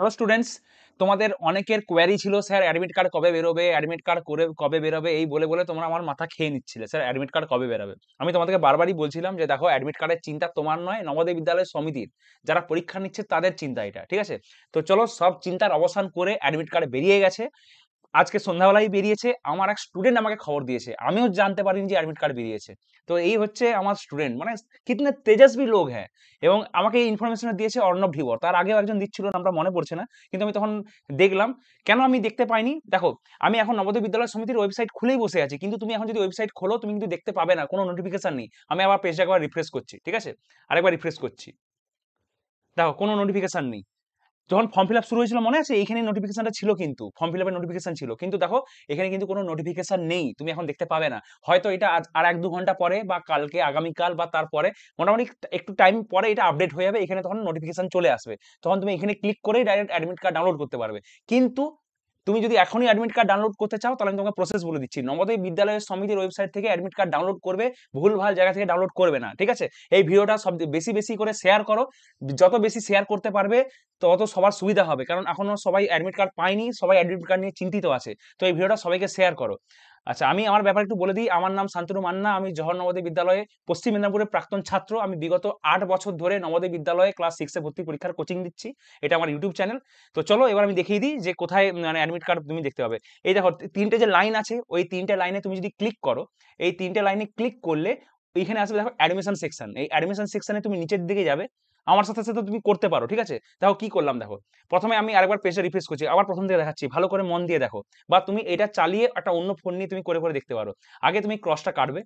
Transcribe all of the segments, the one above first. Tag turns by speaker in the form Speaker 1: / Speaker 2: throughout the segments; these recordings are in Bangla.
Speaker 1: হ্যালো স্টুডেন্টস তোমাদের অনেকের কোয়ারি ছিল স্যার অ্যাডমিট কার্ড কবে বেরোবে অ্যাডমিট কার্ড করে কবে বেরোবে এই বলে বলে তোমরা আমার মাথা খেয়ে নিচ্ছিলে স্যার অ্যাডমিট কার্ড কবে বেরোবে আমি তোমাদেরকে বারবারই বলছিলাম যে দেখো অ্যাডমিট কার্ডের চিন্তা তোমার নয় নবদে বিদ্যালয় সমিতির যারা পরীক্ষা নিচ্ছে তাদের চিন্তা এটা ঠিক আছে তো চলো সব চিন্তার অবসান করে অ্যাডমিট কার্ড বেরিয়ে গেছে আজকে সন্ধ্যাবেলায় বেরিয়েছে আমার এক স্টুডেন্ট আমাকে খবর দিয়েছে আমিও জানতে পারিনি যে অ্যাডমিট কার্ড বেরিয়েছে তো এই হচ্ছে আমার স্টুডেন্ট মানে কিতনে তেজস্বী লোক হ্যাঁ এবং আমাকে এই ইনফরমেশনটা দিয়েছে অর্ণব ভিবর তার আগেও একজন দিচ্ছিল নামটা মনে পড়ছে না কিন্তু আমি তখন দেখলাম কেন আমি দেখতে পাইনি দেখো আমি এখন নবোদয় বিদ্যালয় সমিতির ওয়েবসাইট খুলেই বসে আছি কিন্তু তুমি এখন যদি ওয়েবসাইট খোলো তুমি কিন্তু দেখতে পাবে না কোনো নোটিফিকেশন নেই আমি আবার পেজটা একবার রিফ্রেশ করছি ঠিক আছে আরেকবার রিফ্রেশ করছি দেখো কোনো নোটিফিকেশন নেই যখন ফর্ম ফিল আপ শুরু হয়েছিল মনে আছে এখানে নোটিফিকেশনটা ছিল কিন্তু ফর্ম ফিল আপের নোটিফিকেশন ছিল কিন্তু দেখো এখানে কিন্তু কোনো নোটিফিকেশন নেই তুমি এখন দেখতে পাবে না হয়তো এটা আজ আর এক দু ঘন্টা পরে বা কালকে আগামীকাল বা তারপরে মোটামুটি একটু টাইম পরে এটা আপডেট হয়ে যাবে এখানে তখন নোটিফিকেশন চলে আসবে তখন তুমি এখানে ক্লিক করে ডাইরেক্ট অ্যাডমিট কার্ড ডাউনলোড করতে পারবে কিন্তু তুমি যদি এখনই অ্যাডমিট কার্ড ডাউনলোড করতে চাও তাহলে আমি তোমাকে প্রসেস বলে দিচ্ছি নবোদয় বিদ্যালয়ের সমিতির ওয়েবসাইট থেকে অ্যাডমিট কার্ড ডাউনলোড করবে ভুলভাল জায়গা থেকে ডাউনলোড করবে না ঠিক আছে এই ভিডিওটা সব বেশি বেশি করে শেয়ার করো যত বেশি শেয়ার করতে পারবে তত সবার সুবিধা হবে কারণ এখনো সবাই অ্যাডমিট কার্ড পায়নি সবাই অ্যাডমিট কার্ড নিয়ে চিন্তিত আছে তো এই ভিডিওটা সবাইকে শেয়ার করো আচ্ছা আমি আমার ব্যাপার একটু বলে দিই আমার নাম শান্তনু মান্না আমি জহর নবোদয় বিদ্যালয়ে পশ্চিম মেদিনীপুরের প্রাক্তন ছাত্র আমি বিগত আট বছর ধরে নবোদয় বিদ্যালয়ে ক্লাস সিক্সে ভর্তি পরীক্ষার কোচিং দিচ্ছি এটা আমার ইউটিউব চ্যানেল তো চলো এবার আমি দেখিয়ে দিই যে কোথায় মানে অ্যাডমিট কার্ড তুমি দেখতে পাবে এই দেখো তিনটে যে লাইন আছে ওই তিনটে লাইনে তুমি যদি ক্লিক করো এই তিনটে লাইনে ক্লিক করলে এইখানে আসবে দেখো অ্যাডমিশন সেকশন এই অ্যাডমিশন সেকশনে তুমি নিচের দিকে যাবে আমার সাথে সাথে তুমি করতে পারো ঠিক আছে দেখো কি করলাম দেখো প্রথমে আমি আরেকবার পেজটা রিফ্রেশ করছি আবার প্রথম থেকে দেখাচ্ছি ভালো করে মন দিয়ে দেখো বা তুমি এটা চালিয়ে একটা অন্য ফোন নিয়ে তুমি করে করে দেখতে পারো আগে তুমি ক্রসটা কাটবে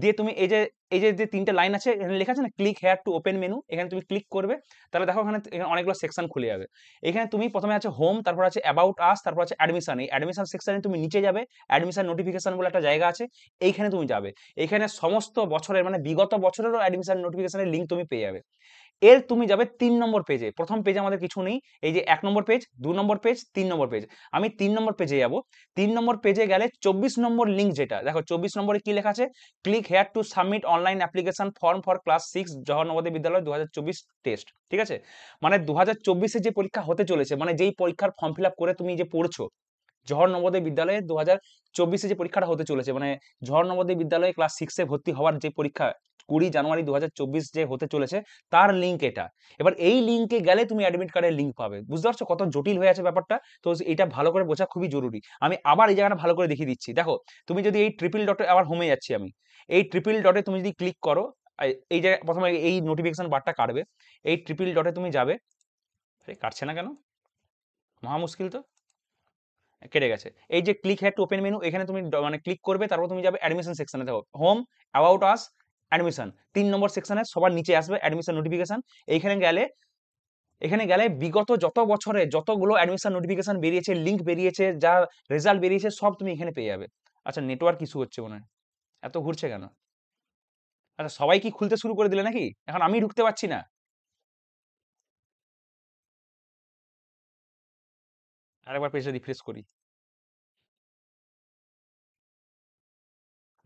Speaker 1: দিয়ে তুমি এই যে এই যে যে তিনটে লাইন আছে এখানে লেখা আছে না click here to open menu এখানে তুমি ক্লিক করবে তাহলে দেখো এখানে অনেকগুলো সেকশন খুলে যাবে এখানে তুমি প্রথমে আছে হোম তারপর আছে অ্যাবাউট আস তারপর আছে অ্যাডমিশন এই অ্যাডমিশন সেকশনে তুমি নিচে যাবে অ্যাডমিশন নোটিফিকেশন বলে একটা জায়গা আছে এইখানে তুমি যাবে এখানে সমস্ত বছরের মানে বিগত বছরেরও অ্যাডমিশন নোটিফিকেশনের লিঙ্ক তুমি পেয়ে যাবে এর তুমি যাবে তিন নম্বর পেজে প্রথম পেজে আমাদের কিছু নেই এই যে এক নম্বর পেজ দু নম্বর পেজ তিন নম্বর পেজ আমি তিন নম্বর পেজে যাব তিন নম্বর পেজে গেলে চব্বিশ নম্বর লিঙ্ক যেটা দেখো চব্বিশ নম্বরে কি লেখা আছে click here to submit online application form for class six Jawahar Navodaya Vidyalaya দু টেস্ট ঠিক আছে মানে দু হাজার যে পরীক্ষা হতে চলেছে মানে যেই পরীক্ষার ফর্ম ফিল করে তুমি যে পড়ছো জহর নবোদয় বিদ্যালয়ে দু হাজার চব্বিশে যে পরীক্ষাটা হতে চলেছে মানে জহর নবোদয় বিদ্যালয়ে ক্লাস সিক্সে ভর্তি হওয়ার যে পরীক্ষা কুড়ি জানুয়ারি দু যে হতে চলেছে তার লিঙ্ক এটা এবার এই লিঙ্কে গেলে তুমি অ্যাডমিট কার্ডের লিঙ্ক পাবে বুঝতে পারছো কত জটিল হয়ে আছে ব্যাপারটা তো এটা ভালো করে বোঝা খুবই জরুরি আমি আবার এই জায়গাটা ভালো করে দেখিয়ে দিচ্ছি দেখো তুমি যদি এই ট্রিপল ডটে আবার হোমে যাচ্ছি আমি এই ট্রিপল ডটে তুমি যদি ক্লিক করো এই জায়গায় প্রথমে এই নোটিফিকেশন বারটা কাটবে এই ট্রিপল ডটে তুমি যাবে কাটছে না কেন মহা মুশকিল তো কেটে গেছে এই যে click here to open menu এখানে তুমি মানে ক্লিক করবে তারপর তুমি যাবে অ্যাডমিশন সেকশনে দেখো হোম অ্যাবাউট আস অ্যাডমিশন তিন নম্বর সেকশনে সবার নিচে আসবে অ্যাডমিশন নোটিফিকেশন এইখানে গেলে এখানে গেলে বিগত যত বছরে যতগুলো অ্যাডমিশন নোটিফিকেশন বেরিয়েছে লিঙ্ক বেরিয়েছে যা রেজাল্ট বেরিয়েছে সব তুমি এখানে পেয়ে যাবে আচ্ছা নেটওয়ার্ক ইস্যু হচ্ছে মনে এত ঘুরছে কেন
Speaker 2: আচ্ছা সবাই কি খুলতে শুরু করে দিলে নাকি এখন আমি ঢুকতে পারছি না আরেকবার পেজটা রিফ্রেশ করি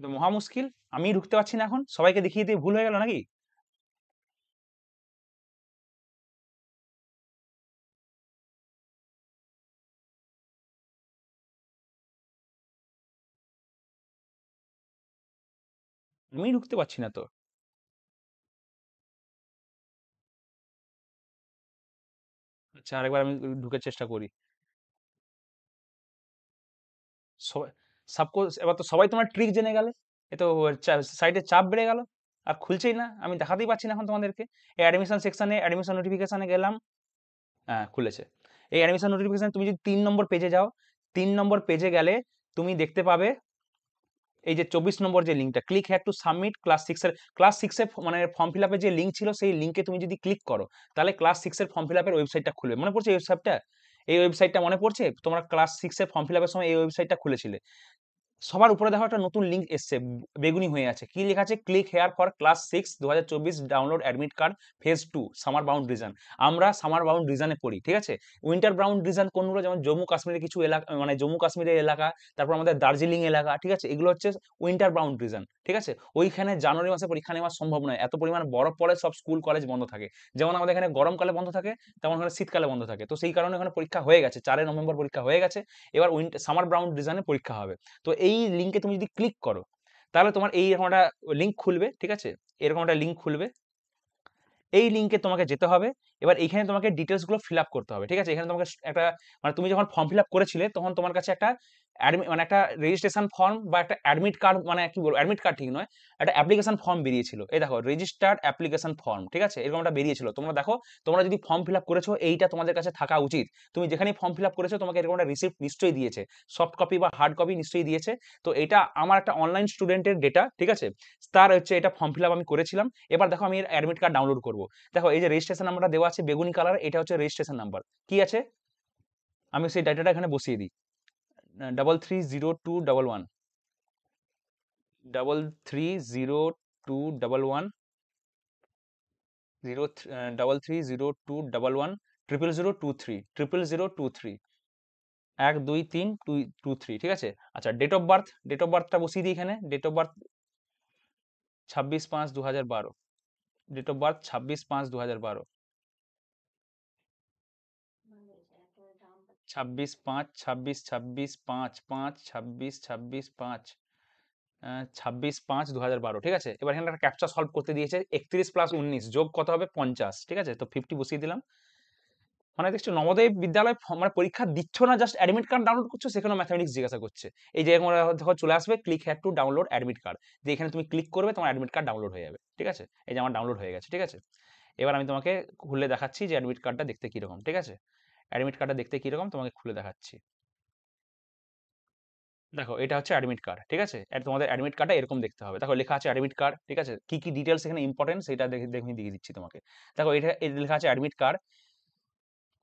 Speaker 2: তো মহা মুশকিল আমি ঢুকতে পারছি না এখন সবাইকে দেখিয়ে দিয়ে ভুল হয়ে গেল নাকি আমি ঢুকতে পারছি না তো আচ্ছা আরেকবার আমি ঢুকার চেষ্টা করি সবাই সাপোজ এবার তো সবাই তোমার ট্রিক জেনে গেলে এ তো
Speaker 1: সাইডে চাপ বেড়ে গেল আর খুলছেই না আমি দেখাতেই পাচ্ছি না এখন তোমাদেরকে এই অ্যাডমিশন সেকশানে অ্যাডমিশন নোটিফিকেশানে গেলাম হ্যাঁ খুলেছে এই অ্যাডমিশন নোটিফিকেশান তুমি যদি তিন নম্বর পেজে যাও তিন নম্বর পেজে গেলে তুমি দেখতে পাবে এই যে চব্বিশ নম্বর যে লিঙ্কটা click here to submit class সিক্সের ক্লাস সিক্সের মানে ফর্ম ফিল আপের যে লিঙ্ক ছিল সেই লিঙ্কে তুমি যদি ক্লিক করো তাহলে ক্লাস সিক্সের ফর্ম ফিল আপের ওয়েবসাইটটা খুলবে মনে পড়ছে ওয়েবসাইটটা এই ওয়েবসাইটটা মনে পড়ছে তোমরা ক্লাস সিক্সে ফর্ম ফিল আপের সময় এই ওয়েবসাইটটা খুলেছিলে সবার উপরে দেখো একটা নতুন লিঙ্ক এসছে বেগুনি হয়ে আছে কি লেখা আছে click here for class six দু হাজার download admit card phase two summer bound region আমরা সামার বাউন্ড রিজনে পড়ি ঠিক আছে উইন্টার বাউন্ড রিজন কোনগুলো যেমন জম্মু কাশ্মীরের কিছু এলাকা মানে জম্মু কাশ্মীরের এলাকা তারপর আমাদের দার্জিলিং এলাকা ঠিক আছে এগুলো হচ্ছে উইন্টার বাউন্ড রিজন ঠিক আছে ওইখানে জানুয়ারি মাসে পরীক্ষা নেওয়া সম্ভব নয় এত পরিমাণ বরফ পড়ে সব স্কুল কলেজ বন্ধ থাকে যেমন আমাদের এখানে গরমকালে বন্ধ থাকে তেমন ওখানে শীতকালে বন্ধ থাকে তো সেই কারণে এখানে পরীক্ষা হয়ে গেছে চারই নভেম্বর পরীক্ষা হয়ে গেছে এবার উইন্টার সামার ব্রাউন্ড রিজনে পরীক্ষা হবে তো এই লিঙ্কে তুমি যদি ক্লিক করো তাহলে তোমার এই এরকম একটা লিঙ্ক খুলবে ঠিক আছে এরকম একটা লিঙ্ক খুলবে এই লিঙ্কে তোমাকে যেতে হবে এবার এখানে তোমাকে ডিটেলসগুলো ফিল আপ করতে হবে ঠিক আছে এখানে তোমাকে একটা মানে তুমি যখন ফর্ম ফিল আপ করেছিলে তখন তোমার কাছে একটা মানে একটা রেজিস্ট্রেশন ফর্ম বা একটা অ্যাডমিট কার্ড মানে কি বলবো অ্যাডমিট কার্ড ঠিক নয় একটা অ্যাপ্লিকেশন ফর্ম বেরিয়েছিল এই দেখো রেজিস্টার্ড অ্যাপ্লিকেশন ফর্ম ঠিক আছে এরকম একটা বেরিয়েছিল তোমরা দেখো তোমরা যদি ফর্ম ফিল আপ করেছো এইটা তোমাদের কাছে থাকা উচিত তুমি যেখানে ফর্ম ফিল আপ করেছো তোমাকে এরকম একটা রিসিপ্ট নিশ্চয়ই দিয়েছে সফট কপি বা হার্ড কপি নিশ্চয়ই দিয়েছে তো এটা আমার একটা অনলাইন স্টুডেন্টের ডেটা ঠিক আছে তার হচ্ছে এটা ফর্ম ফিল আপ আমি করেছিলাম এবার দেখো আমি এর অ্যাডমিট কার্ড ডাউনলোড করবো দেখো এই যে রেজিস্ট্রেশন নাম্বারটা দেওয়া আছে বেগুনি কালার এটা হচ্ছে রেজিস্ট্রেশন নাম্বার কি আছে আমি সেই ডাটাটা এখানে বসিয়ে দিই double three zero two double one double three zero two double one zero double three zero two double one triple zero two three triple zero two three এক দুই তিন টু টু থ্রি ঠিক আছে আচ্ছা date of birth date of বার্থটা বসিয়ে দিই এখানে ডেট অফ বার্থ ছাব্বিশ পাঁচ দু হাজার বারো ডেট অফ বার্থ ছাব্বিশ পাঁচ দু হাজার বারো ছাব্বিশ পাঁচ ছাব্বিশ ছাব্বিশ পাঁচ পাঁচ ছাব্বিশ ছাব্বিশ পাঁচ ছাব্বিশ পাঁচ দু হাজার বারো ঠিক আছে এবার এখানে একটা ক্যাপচা সলভ করতে দিয়েছে একত্রিশ প্লাস উনিশ যোগ কত হবে পঞ্চাশ ঠিক আছে তো ফিফটি বসিয়ে দিলাম মানে দেখছো নবোদয় বিদ্যালয় মানে পরীক্ষা দিচ্ছ না জাস্ট অ্যাডমিট কার্ড ডাউনলোড করছো সেখানে ম্যাথামেটিক্স জিজ্ঞাসা করছে এই জায়গায় দেখো চলে আসবে click here to download admit card যে এখানে তুমি ক্লিক করবে তোমার অ্যাডমিট কার্ড ডাউনলোড হয়ে যাবে ঠিক আছে এই যে আমার ডাউনলোড হয়ে গেছে ঠিক আছে এবার আমি তোমাকে খুলে দেখাচ্ছি যে অ্যাডমিট কার্ডটা দেখতে কীরকম ঠিক আছে অ্যাডমিট কার্ডটা দেখতে কীরকম তোমাকে খুলে দেখাচ্ছি দেখো এটা হচ্ছে অ্যাডমিট কার্ড ঠিক আছে তোমাদের অ্যাডমিট কার্ডটা এরকম দেখতে হবে দেখো লেখা আছে অ্যাডমিট কার্ড ঠিক আছে কি কি ডিটেলস এখানে ইম্পর্টেন্ট সেটা দেখে দেখে দিয়ে দিচ্ছি তোমাকে দেখো এটা লেখা আছে অ্যাডমিট কার্ড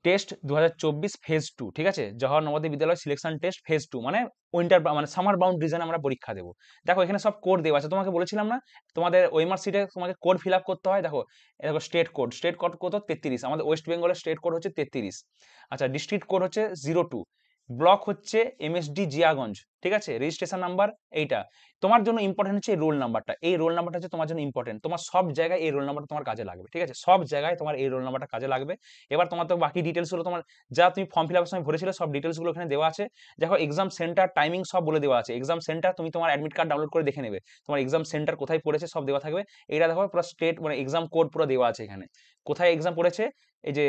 Speaker 1: টেস্ট দু ফেজ টু ঠিক আছে Jawahar Nabadwip Vidyalaya selection test phase two মানে উইন্টার মানে সামার বাউন্ড রিজনে আমরা পরীক্ষা দেবো দেখো এখানে সব কোড দেওয়া আছে তোমাকে বলেছিলাম না তোমাদের ওয়েমার সিটে তোমাকে কোড ফিল আপ করতে হয় দেখো দেখো স্টেট কোড স্টেট কোড কত তেত্রিশ আমাদের ওয়েস্ট বেঙ্গলের স্টেট কোড হচ্ছে তেত্রিশ আচ্ছা ডিস্ট্রিক্ট কোড হচ্ছে জিরো টু ব্লক হচ্ছে এমএসডি জিয়াগঞ্জ ঠিক আছে রেজিস্ট্রেশন নাম্বার এইটা তোমার জন্য ইম্পর্টেন্ট হচ্ছে এই রোল নাম্বারটা এই রোল নাম্বারটা হচ্ছে তোমার জন্য ইম্পর্টেন্ট তোমার সব জায়গায় এই রোল নাম্বারটা তোমার কাজে লাগবে ঠিক আছে সব জায়গায় তোমার এই রোল নাম্বারটা কাজে লাগবে এবার তোমার তো বাকি ডিটেলসগুলো তোমার যা তুমি ফর্ম ফিল আপের সময় ভরেছিলে সব ডিটেলসগুলো এখানে দেওয়া আছে দেখো এক্সাম সেন্টার টাইমিং সব বলে দেওয়া আছে এক্সাম সেন্টার তুমি তোমার অ্যাডমিট কার্ড ডাউনলোড করে দেখে নেবে তোমার এক্সাম সেন্টার কোথায় পড়েছে সব দেওয়া থাকবে এটা দেখো পুরো স্টেট মানে এক্সাম কোড পুরো দেওয়া আছে এখানে কোথায় এক্সাম পড়েছে এই যে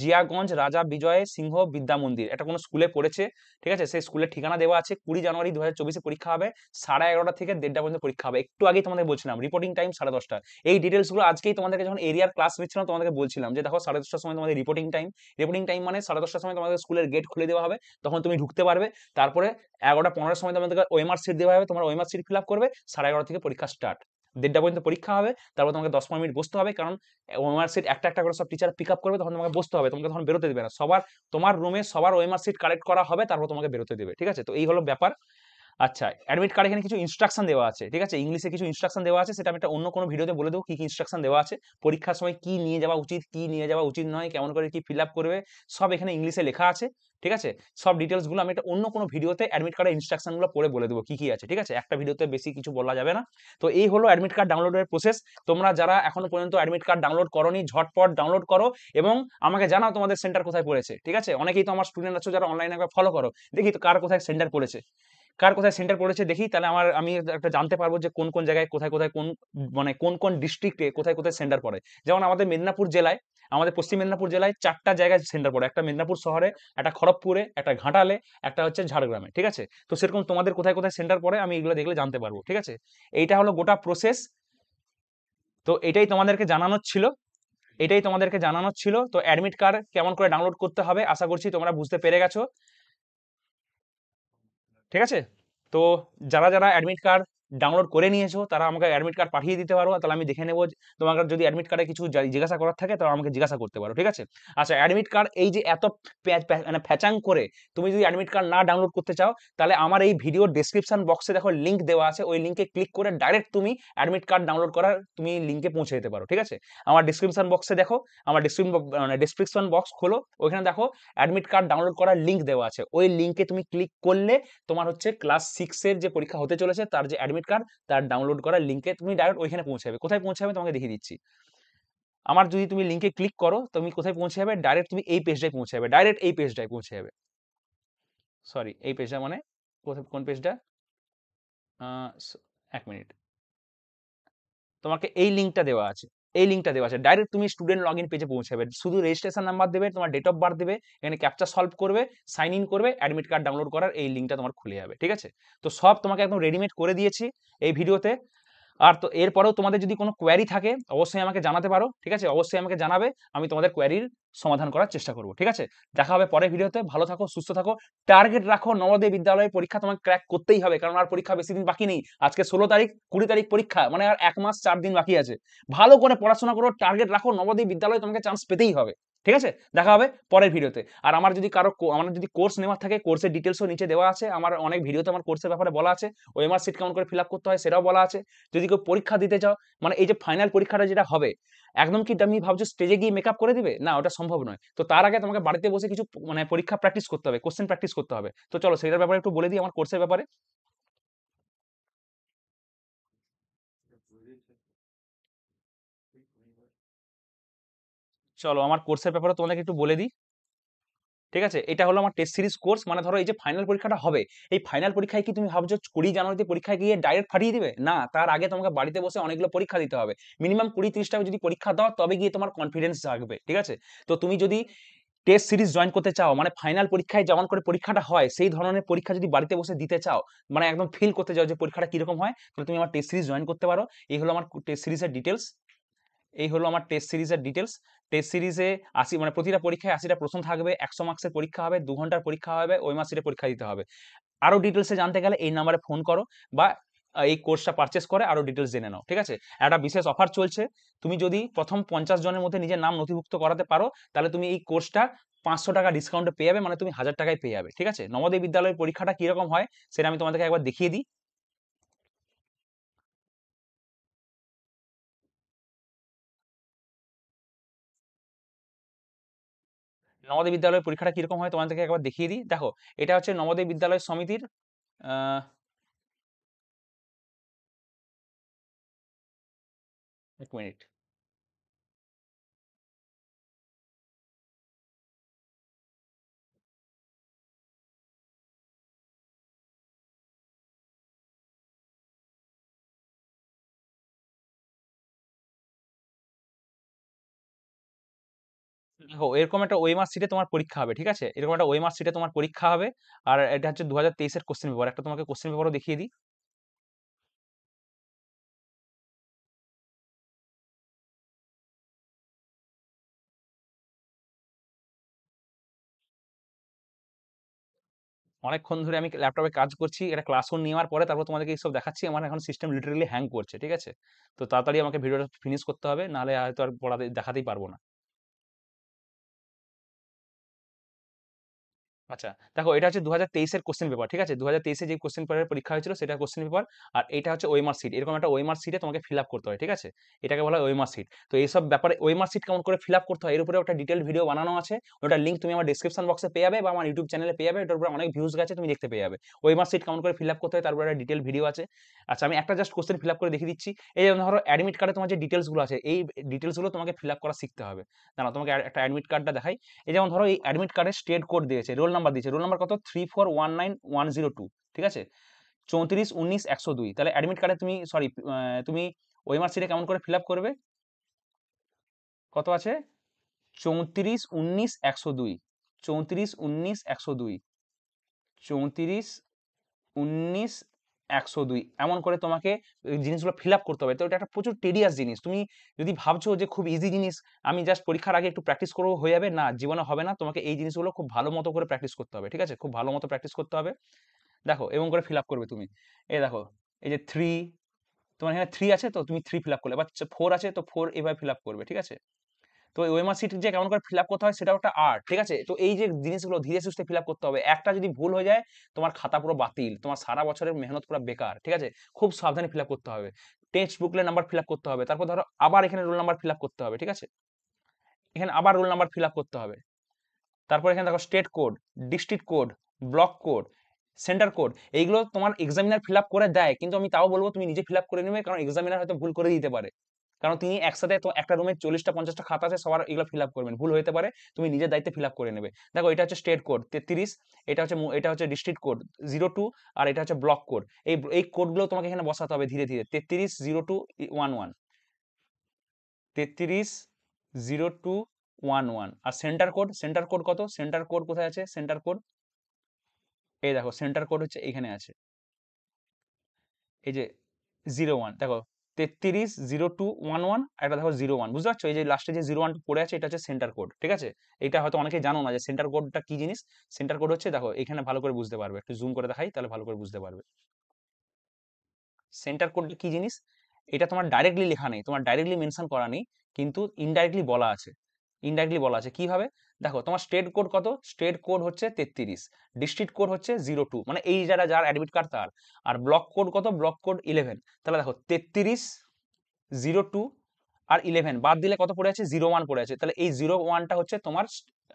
Speaker 1: জিয়াগঞ্জ রাজা বিজয় সিংহ বিদ্যা মন্দির এটা কোনো স্কুলে পড়েছে ঠিক আছে সেই স্কুলের ঠিকানা দেওয়া আছে কুড়ি জানুয়ারি দু হাজার পরীক্ষা হবে সাড়ে এগারোটা থেকে দেড়টা পর্যন্ত পরীক্ষা হবে একটু আগেই তোমাদের বলছিলাম রিপোর্টিং টাইম সাড়ে দশটা এই ডিটেলসগুলো আজকেই তোমাদেরকে যখন এরিয়ার ক্লাস নিচ্ছিলাম তোমাদেরকে বলছিলাম যে দেখো সাড়ে দশটার সময় তোমাদের রিপোর্টিং টাইম রিপোর্টিং টাইম মানে সাড়ে দশটার সময় তোমাদের স্কুলের গেট খুলে দেওয়া হবে তখন তুমি ঢুকতে পারবে তারপরে এগারোটা পনেরোর সময় তোমাদেরকে ওএমআর সিট দেওয়া হবে তোমার ওএমআর সিট ফিল আপ করবে সাড়ে এগারো থেকে পরীক্ষা স্টার্ট দেড়টা পর্যন্ত পরীক্ষা হবে তারপর তোমাকে দশ পনেরো মিনিট বসতে হবে কারণ ওয়েমার সিট একটা একটা করে সব টিচার পিক আপ করবে তখন তোমাকে বসতে হবে তোমাকে তখন বেরোতে দেবে না সবার তোমার রুমে সবার ওয়েমার সিট কালেক্ট করা হবে তারপর তোমাকে বেরোতে দেবে ঠিক আছে তো এই হলো ব্যাপার আচ্ছা অ্যাডমিট কার্ড এখানে কিছু ইনস্ট্রাকশন দেওয়া আছে ঠিক আছে ইংলিশে কিছু ইনস্ট্রাকশন দেওয়া আছে সেটা আমি একটা অন্য কোনো ভিডিওতে বলে দেবো কী কী ইনস্ট্রাকশন দেওয়া আছে পরীক্ষার সময় কী নিয়ে যাওয়া উচিত কী নিয়ে যাওয়া উচিত নয় কেমন করে কী ফিল আপ করবে সব এখানে ইংলিশে লেখা আছে ঠিক আছে সব ডিটেলসগুলো আমি একটা অন্য কোনো ভিডিওতে অ্যাডমিট কার্ডের ইনস্ট্রাকশনগুলো পরে বলে দেবো কী কী আছে ঠিক আছে একটা ভিডিওতে বেশি কিছু বলা যাবে না তো এই হলো অ্যাডমিট কার্ড ডাউনলোডের প্রসেস তোমরা যারা এখনো পর্যন্ত অ্যাডমিট কার্ড ডাউনলোড নি ঝটপট ডাউনলোড করো এবং আমাকে জানাও তোমাদের সেন্টার কোথায় পড়েছে ঠিক আছে অনেকেই তো আমার স্টুডেন্ট আছো যারা অনলাইনে ফলো করো দেখি তো কার কোথায় সেন্টার পড়েছে কার কোথায় সেন্টার পড়েছে দেখি তাহলে আমার আমি একটা জানতে পারবো যে কোন কোন জায়গায় কোথায় কোথায় কোন মানে কোন কোন ডিস্ট্রিক্টে কোথায় কোথায় সেন্টার পড়ে যেমন আমাদের মেদিনীপুর জেলায় আমাদের পশ্চিম মেদিনীপুর জেলায় চারটা জায়গায় সেন্টার পড়ে একটা মেদিনীপুর শহরে একটা খড়গপুরে একটা ঘাটালে একটা হচ্ছে ঝাড়গ্রামে ঠিক আছে তো সেরকম তোমাদের কোথায় কোথায় সেন্টার পড়ে আমি এগুলো দেখলে জানতে পারবো ঠিক আছে এইটা হলো গোটা প্রসেস তো এটাই তোমাদেরকে জানানোর ছিল এটাই তোমাদেরকে জানানোর ছিল তো অ্যাডমিট কার্ড কেমন করে ডাউনলোড করতে হবে আশা করছি তোমরা বুঝতে পেরে গেছো ঠিক আছে তো যারা যারা অ্যাডমিট কার্ড ডাউনলোড করে নিয়েছো তারা আমাকে অ্যাডমিট কার্ড পাঠিয়ে দিতে পারো তাহলে আমি দেখে নেবো তোমাকে যদি অ্যাডমিট কার্ডে কিছু জিজ্ঞাসা করার থাকে তাহলে আমাকে জিজ্ঞাসা করতে পারো ঠিক আছে আচ্ছা অ্যাডমিট কার্ড এই যে এত মানে ফ্যাচাং করে তুমি যদি অ্যাডমিট কার্ড না ডাউনলোড করতে চাও তাহলে আমার এই ভিডিও ডিসক্রিপশন বক্সে দেখো লিঙ্ক দেওয়া আছে ওই লিঙ্কে ক্লিক করে ডাইরেক্ট তুমি অ্যাডমিট কার্ড ডাউনলোড করার তুমি লিঙ্কে পৌঁছে যেতে পারো ঠিক আছে আমার ডিসক্রিপশন বক্সে দেখো আমার মানে ডিসক্রিপশন বক্স খোলো ওইখানে দেখো অ্যাডমিট কার্ড ডাউনলোড করার লিঙ্ক দেওয়া আছে ওই লিঙ্কে তুমি ক্লিক করলে তোমার হচ্ছে ক্লাস সিক্সের যে পরীক্ষা হতে চলেছে তার যে অ্যাডমিট ডেবিট কার্ড তার ডাউনলোড করার লিঙ্কে তুমি ডাইরেক্ট ওইখানে পৌঁছাবে কোথায় পৌঁছাবে তোমাকে দেখিয়ে দিচ্ছি আমার যদি তুমি লিঙ্কে ক্লিক করো তুমি কোথায় পৌঁছে যাবে ডাইরেক্ট তুমি এই পেজটায় পৌঁছে যাবে ডাইরেক্ট এই পেজটায় পৌঁছে যাবে সরি এই পেজটা মানে কোথায় কোন পেজটা এক মিনিট তোমাকে এই লিঙ্কটা দেওয়া আছে এই লিঙ্কটা দেওয়া আছে ডাইরেক্ট তুমি স্টুডেন্ট লগ ইন পেজে পৌঁছাবে শুধু রেজিস্ট্রেশন নাম্বার দেবে তোমার ডেট অফ বার্থ দেবে এখানে ক্যাপচার সলভ করবে সাইন ইন করবে অ্যাডমিট কার্ড ডাউনলোড করার এই লিঙ্কটা তোমার খুলে যাবে ঠিক আছে তো সব তোমাকে একদম রেডিমেড করে দিয়েছি এই ভিডিওতে আর তো এরপরেও তোমাদের যদি কোনো কোয়ারি থাকে অবশ্যই আমাকে জানাতে পারো ঠিক আছে অবশ্যই আমাকে জানাবে আমি তোমাদের কোয়ারির সমাধান করার চেষ্টা করব ঠিক আছে দেখা হবে পরের ভিডিওতে ভালো থাকো সুস্থ থাকো টার্গেট রাখো নবদে বিদ্যালয়ের পরীক্ষা তোমাকে ক্র্যাক করতেই হবে কারণ আর পরীক্ষা বেশি দিন বাকি নেই আজকে ষোলো তারিখ কুড়ি তারিখ পরীক্ষা মানে আর এক মাস চার দিন বাকি আছে ভালো করে পড়াশোনা করো টার্গেট রাখো নবদে বিদ্যালয়ে তোমাকে চান্স পেতেই হবে ঠিক আছে দেখা হবে পরের ভিডিওতে আর আমার যদি কারো আমার যদি কোর্স নেওয়ার থাকে কোর্সের ডিটেলসও নিচে দেওয়া আছে আমার অনেক ভিডিওতে আমার কোর্সের ব্যাপারে বলা আছে ওএমআর সিট কেমন করে ফিল করতে হয় সেটাও বলা আছে যদি কেউ পরীক্ষা দিতে চাও মানে এই যে ফাইনাল পরীক্ষাটা যেটা হবে একদম কি আমি ভাবছো স্টেজে গিয়ে মেকআপ করে দিবে না ওটা সম্ভব নয় তো তার আগে তোমাকে বাড়িতে বসে কিছু মানে পরীক্ষা প্র্যাকটিস করতে হবে কোশ্চেন প্র্যাকটিস করতে হবে তো চলো সেটার
Speaker 2: ব্যাপারে একটু বলে দিই আমার কোর্সের ব্যাপারে চলো আমার
Speaker 1: কোর্সের ব্যাপারে তোমাদেরকে একটু বলে দিই ঠিক আছে এটা হলো আমার টেস্ট সিরিজ কোর্স মানে ধরো এই যে ফাইনাল পরীক্ষাটা হবে এই ফাইনাল পরীক্ষায় কি তুমি ভাবছো কুড়ি জানুয়ারিতে পরীক্ষায় গিয়ে ডাইরেক্ট ফাটিয়ে দিবে না তার আগে তোমাকে বাড়িতে বসে অনেকগুলো পরীক্ষা দিতে হবে মিনিমাম কুড়ি ত্রিশটা যদি পরীক্ষা দাও তবে গিয়ে তোমার কনফিডেন্স জাগবে ঠিক আছে তো তুমি যদি টেস্ট সিরিজ জয়েন করতে চাও মানে ফাইনাল পরীক্ষায় যেমন করে পরীক্ষাটা হয় সেই ধরনের পরীক্ষা যদি বাড়িতে বসে দিতে চাও মানে একদম ফিল করতে চাও যে পরীক্ষাটা কিরকম হয় তাহলে তুমি আমার টেস্ট সিরিজ জয়েন করতে পারো এই হলো আমার টেস্ট সিরিজের ডিটেলস এই হলো আমার টেস্ট সিরিজের ডিটেলস টেস্ট সিরিজে আশি মানে প্রতিটা পরীক্ষায় আশিটা প্রশ্ন থাকবে একশো মার্ক্সের পরীক্ষা হবে দু ঘন্টার পরীক্ষা হবে ওই মাসের পরীক্ষা দিতে হবে আরও ডিটেলসে জানতে গেলে এই নাম্বারে ফোন করো বা এই কোর্সটা পারচেস করে আরও ডিটেলস জেনে নাও ঠিক আছে একটা বিশেষ অফার চলছে তুমি যদি প্রথম পঞ্চাশ জনের মধ্যে নিজের নাম নথিভুক্ত করাতে পারো তাহলে তুমি এই কোর্সটা পাঁচশো টাকা ডিসকাউন্টে পেয়ে যাবে মানে তুমি হাজার টাকায় পেয়ে যাবে ঠিক আছে নবদেব বিদ্যালয়ের
Speaker 2: পরীক্ষাটা কীরকম হয় সেটা আমি তোমাদেরকে একবার দেখিয়ে দিই নবদে বিদ্যালয়ের পরীক্ষাটা কীরকম হয় তোমাদেরকে একবার দেখিয়ে দিই দেখো এটা হচ্ছে নবদে বিদ্যালয় সমিতির এক মিনিট দেখো এরকম একটা ওই সিটে তোমার পরীক্ষা হবে ঠিক আছে এরকম একটা ওই সিটে তোমার পরীক্ষা হবে আর এটা হচ্ছে দু হাজার তেইশের কোশ্চেন পেপার একটা তোমাকে কোশ্চেন পেপারও দেখিয়ে দিই অনেকক্ষণ ধরে আমি ল্যাপটপে কাজ করছি এটা ক্লাসও নেওয়ার পরে তারপর তোমাদেরকে এইসব দেখাচ্ছি আমার এখন সিস্টেম লিটারেলি হ্যাং করছে ঠিক আছে
Speaker 1: তো তাড়াতাড়ি আমাকে ভিডিওটা ফিনিশ করতে হবে নাহলে হয়তো আর পড়াতে দেখাতেই পারবো না আচ্ছা দেখো এটা হচ্ছে দু হাজার তেইশের কোশ্চেন পেপার ঠিক আছে দু হাজার তেইশে যে কোশ্চেন পেপারের পরীক্ষা হয়েছিল সেটা কোশ্চেন পেপার আর এটা হচ্ছে ওয়েমার সিট এরকম একটা ওয়েমার সিটে তোমাকে ফিল আপ করতে হয় ঠিক আছে এটাকে বলা হয় ওয়েমার সিট তো এইসব ব্যাপারে ওয়েমার সিট কেমন করে ফিল আপ করতে হয় এর উপরে একটা ডিটেল ভিডিও বানানো আছে ওটা লিঙ্ক তুমি আমার ডিসক্রিপশন বক্সে পেয়ে যাবে বা আমার ইউটিউব চ্যানেলে পেয়ে যাবে ওটার উপরে অনেক ভিউজ গেছে তুমি দেখতে পেয়ে যাবে ওয়েমার সিট কেমন করে ফিল আপ করতে হয় তারপরে একটা ডিটেল ভিডিও আছে আচ্ছা আমি একটা জাস্ট কোশ্চেন ফিল আপ করে দেখিয়ে দিচ্ছি এই যেমন ধরো অ্যাডমিট কার্ডে তোমার যে ডিটেলসগুলো আছে এই ডিটেলসগুলো তোমাকে ফিল আপ করা শিখতে হবে না তোমাকে একটা অ্যাডমিট কার্ডটা দেখাই এই যেমন ধরো এই অ্যাডমিট কার্ডে স্টেট কোড দিয়েছে রোল নাম্বার নাম্বার দিয়েছে রোল নাম্বার কত three four one nine one zero two ঠিক আছে চৌত্রিশ উনিশ একশো দুই তাহলে অ্যাডমিট কার্ডে তুমি সরি তুমি ওএমআর সিটে কেমন করে ফিল করবে কত আছে চৌত্রিশ উনিশ একশো দুই চৌত্রিশ উনিশ একশো দুই চৌত্রিশ উনিশ একশো দুই এমন করে তোমাকে জিনিসগুলো ফিল আপ করতে হবে তো এটা একটা প্রচুর টেডিয়াস জিনিস তুমি যদি ভাবছো যে খুব ইজি জিনিস আমি জাস্ট পরীক্ষার আগে একটু প্র্যাকটিস করবো হয়ে যাবে না জীবনে হবে না তোমাকে এই জিনিসগুলো খুব ভালো মতো করে প্র্যাকটিস করতে হবে ঠিক আছে খুব ভালো মতো প্র্যাকটিস করতে হবে দেখো এবং করে ফিল আপ করবে তুমি এই দেখো এই যে থ্রি তোমার এখানে থ্রি আছে তো তুমি থ্রি ফিল আপ করলে বা ফোর আছে তো ফোর এভাবে ফিল আপ করবে ঠিক আছে তো ওয়েমার সিট যে কেমন করে ফিল আপ করতে হয় সেটাও একটা আর্ট ঠিক আছে তো এই যে জিনিসগুলো ধীরে সুস্থে ফিল আপ করতে হবে একটা যদি ভুল হয়ে যায় তোমার খাতা পুরো বাতিল তোমার সারা বছরের মেহনত পুরো বেকার ঠিক আছে খুব সাবধানে ফিল আপ করতে হবে text booklet number fill up করতে হবে তারপর ধরো আবার এখানে রোল নাম্বার ফিল আপ করতে হবে ঠিক আছে এখানে আবার রোল নাম্বার ফিল আপ করতে হবে তারপর এখানে দেখো state code district code block code centre code এইগুলো তোমার এক্সামিনার ফিল আপ করে দেয় কিন্তু আমি তাও বলবো তুমি নিজে ফিল আপ করে নেবে কারণ এক্সামিনার হয়তো ভুল করে দিতে পারে কারণ তিনি একসাথে তো একটা রুমে চল্লিশটা পঞ্চাশটা খাতা আছে সবার এগুলো ফিল আপ করবেন ভুল হতে পারে তুমি নিজের দায়িত্বে ফিল আপ করে নেবে দেখো এটা হচ্ছে স্টেট কোড তেত্রিশ এটা হচ্ছে এটা হচ্ছে ডিস্ট্রিক্ট কোড জিরো টু আর এটা হচ্ছে ব্লক কোড এই এই কোডগুলো তোমাকে এখানে বসাতে হবে ধীরে ধীরে তেত্রিশ জিরো টু ওয়ান ওয়ান তেত্রিশ জিরো টু ওয়ান ওয়ান আর সেন্টার কোড সেন্টার কোড কত সেন্টার কোড কোথায় আছে সেন্টার কোড এই দেখো সেন্টার কোড হচ্ছে এখানে আছে এই যে জিরো ওয়ান দেখো তেত্রিশ জিরো টু ওয়ান ওয়ান একটা দেখো জিরো ওয়ান বুঝতে পারছো এই যে লাস্টে যে জিরো ওয়ান পড়ে আছে এটা হচ্ছে সেন্টার কোড ঠিক আছে এটা হয়তো অনেকে জানো না যে সেন্টার কোডটা কি জিনিস সেন্টার কোড হচ্ছে দেখো এখানে ভালো করে বুঝতে পারবে একটু জুম করে দেখাই তাহলে ভালো করে বুঝতে পারবে সেন্টার কোডটা কি জিনিস এটা তোমার ডাইরেক্টলি লেখা নেই তোমার ডাইরেক্টলি মেনশন করা নেই কিন্তু ইনডাইরেক্টলি বলা আছে ইনডাইরেক্টলি বলা আছে কিভাবে দেখো তোমার স্টেট কোড কত স্টেট কোড হচ্ছে তেত্রিশ ডিস্ট্রিক্ট কোড হচ্ছে জিরো টু মানে এই যারা যার অ্যাডমিট কার্ড তার আর ব্লক কোড কত ব্লক কোড ইলেভেন তাহলে দেখো তেত্রিশ জিরো টু আর ইলেভেন বাদ দিলে কত পড়ে আছে জিরো ওয়ান পড়ে আছে তাহলে এই জিরো ওয়ানটা হচ্ছে তোমার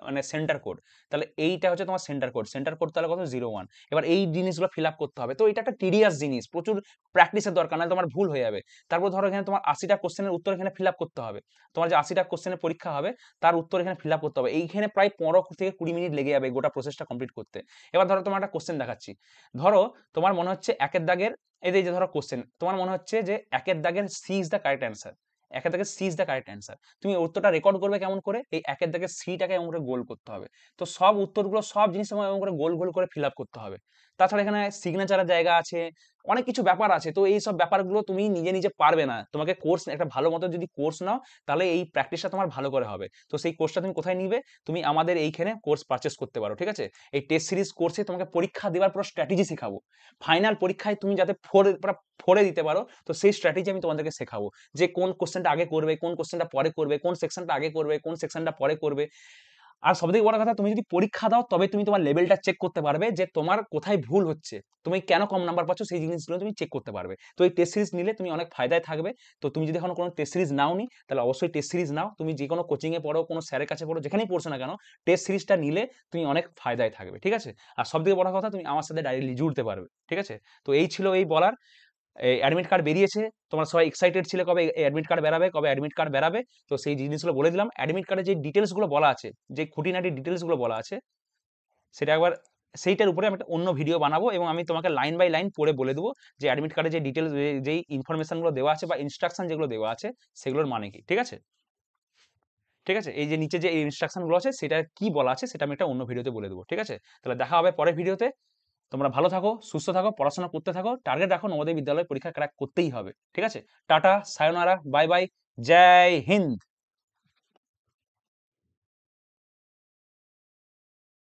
Speaker 1: মানে সেন্টার কোড তাহলে এইটা হচ্ছে তোমার সেন্টার কোড সেন্টার কোড তাহলে কত জিরো ওয়ান এবার এই জিনিসগুলো ফিল আপ করতে হবে তো এটা একটা টিডিয়াস জিনিস প্রচুর প্র্যাকটিসের দরকার না তোমার ভুল হয়ে যাবে তারপর ধরো এখানে তোমার আশিটা কোশ্চেনের উত্তর এখানে ফিল আপ করতে হবে তোমার যে আশিটা কোশ্চেনের পরীক্ষা হবে তার উত্তর এখানে ফিল আপ করতে হবে এইখানে প্রায় পনেরো থেকে কুড়ি মিনিট লেগে যাবে গোটা প্রসেসটা কমপ্লিট করতে এবার ধরো তোমার একটা কোশ্চেন দেখাচ্ছি ধরো তোমার মনে হচ্ছে একের দাগের এই যে ধরো কোশ্চেন তোমার মনে হচ্ছে যে একের দাগের C is the correct answer একের দাগে C is the correct answer তুমি উত্তরটা রেকর্ড করবে কেমন করে এই একের দাগে সিটাকে এমন করে গোল করতে হবে তো সব উত্তরগুলো সব জিনিস তোমাকে এমন করে গোল গোল করে ফিল আপ করতে হবে তাছাড়া এখানে সিগনেচারের জায়গা আছে অনেক কিছু ব্যাপার আছে তো এই সব ব্যাপারগুলো তুমি নিজে নিজে পারবে না তোমাকে কোর্স একটা ভালো মতো যদি কোর্স নাও তাহলে এই প্র্যাকটিসটা তোমার ভালো করে হবে তো সেই কোর্সটা তুমি কোথায় নিবে তুমি আমাদের এইখানে কোর্স পারচেস করতে পারো ঠিক আছে এই টেস্ট সিরিজ কোর্সে তোমাকে পরীক্ষা দেওয়ার পুরো স্ট্র্যাটেজি শেখাবো ফাইনাল পরীক্ষায় তুমি যাতে ফোরে ফোরে দিতে পারো তো সেই স্ট্র্যাটেজি আমি তোমাদেরকে শেখাবো যে কোন কোশ্চেনটা আগে করবে কোন কোশ্চেনটা পরে করবে কোন সেকশনটা আগে করবে কোন সেকশনটা পরে করবে আর সবথেকে বড় কথা তুমি যদি পরীক্ষা দাও তবে তুমি তোমার লেভেলটা চেক করতে পারবে যে তোমার কোথায় ভুল হচ্ছে তুমি কেন কম নাম্বার পাচ্ছ সেই জিনিসগুলো তুমি চেক করতে পারবে তো এই টেস্ট সিরিজ নিলে তুমি অনেক ফায়দায় থাকবে তো তুমি যদি এখন কোনো টেস্ট সিরিজ নাও নি তাহলে অবশ্যই টেস্ট সিরিজ নাও তুমি যে কোনো কোচিংয়ে পড়ো কোনো স্যারের কাছে পড়ো যেখানেই পড়ছো না কেন টেস্ট সিরিজটা নিলে তুমি অনেক ফায়দায় থাকবে ঠিক আছে আর সবথেকে বড় কথা তুমি আমার সাথে ডাইরেক্টলি জুড়তে পারবে ঠিক আছে তো এই ছিল এই বলার অ্যাডমিট কার্ড বেরিয়েছে তোমরা সবাই এক্সাইটেড ছিলে কবে অ্যাডমিট কার্ড বেরাবে কবে অ্যাডমিট কার্ড বেরাবে তো সেই জিনিসগুলো বলে দিলাম অ্যাডমিট কার্ডে যে ডিটেলসগুলো বলা আছে যে খুঁটিনাটি ডিটেলসগুলো বলা আছে সেটা একবার সেইটার উপরে আমি একটা অন্য ভিডিও বানাবো এবং আমি তোমাকে লাইন বাই লাইন পড়ে বলে দেবো যে অ্যাডমিট কার্ডে যে ডিটেলস যেই ইনফরমেশনগুলো দেওয়া আছে বা ইনস্ট্রাকশন যেগুলো দেওয়া আছে সেগুলোর মানে কি ঠিক আছে ঠিক আছে এই যে নিচে যে ইনস্ট্রাকশনগুলো আছে সেটা কি বলা আছে সেটা আমি একটা অন্য ভিডিওতে বলে দেবো ঠিক আছে তাহলে দেখা হবে পরের ভিডিওতে তোমরা ভালো থাকো সুস্থ থাকো পড়াশোনা করতে থাকো টার্গেট রাখো নবোদয় বিদ্যালয় পরীক্ষা ক্র্যাক করতেই হবে ঠিক আছে টাটা
Speaker 2: সায়নারা বাই বাই জয় হিন্দ